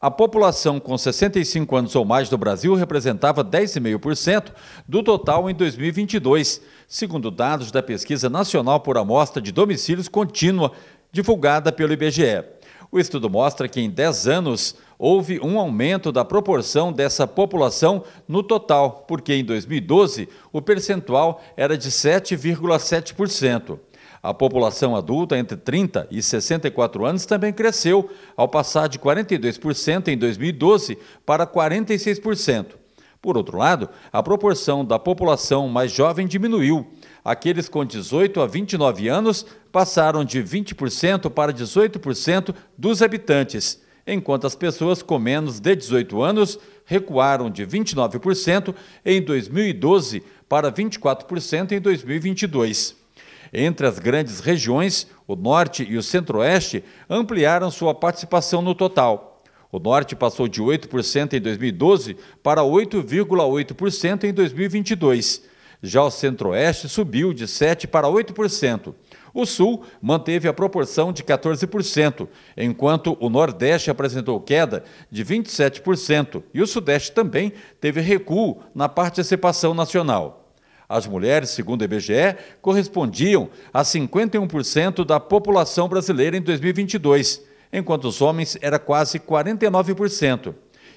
A população com 65 anos ou mais do Brasil representava 10,5% do total em 2022, segundo dados da Pesquisa Nacional por Amostra de Domicílios Contínua, divulgada pelo IBGE. O estudo mostra que em 10 anos houve um aumento da proporção dessa população no total, porque em 2012 o percentual era de 7,7%. A população adulta entre 30 e 64 anos também cresceu, ao passar de 42% em 2012 para 46%. Por outro lado, a proporção da população mais jovem diminuiu. Aqueles com 18 a 29 anos passaram de 20% para 18% dos habitantes, enquanto as pessoas com menos de 18 anos recuaram de 29% em 2012 para 24% em 2022. Entre as grandes regiões, o Norte e o Centro-Oeste ampliaram sua participação no total. O Norte passou de 8% em 2012 para 8,8% em 2022. Já o Centro-Oeste subiu de 7% para 8%. O Sul manteve a proporção de 14%, enquanto o Nordeste apresentou queda de 27%, e o Sudeste também teve recuo na participação nacional. As mulheres, segundo o IBGE, correspondiam a 51% da população brasileira em 2022, enquanto os homens era quase 49%.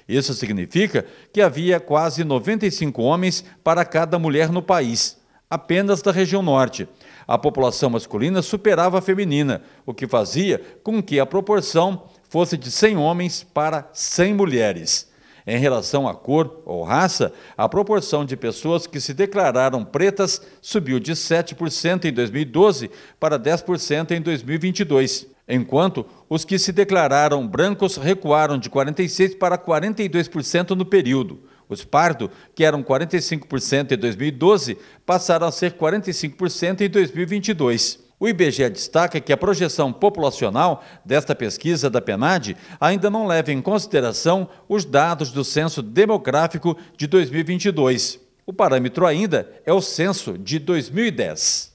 Isso significa que havia quase 95 homens para cada mulher no país, apenas da região norte. A população masculina superava a feminina, o que fazia com que a proporção fosse de 100 homens para 100 mulheres. Em relação à cor ou raça, a proporção de pessoas que se declararam pretas subiu de 7% em 2012 para 10% em 2022, enquanto os que se declararam brancos recuaram de 46% para 42% no período. Os pardos, que eram 45% em 2012, passaram a ser 45% em 2022. O IBGE destaca que a projeção populacional desta pesquisa da PENAD ainda não leva em consideração os dados do Censo Demográfico de 2022. O parâmetro ainda é o censo de 2010.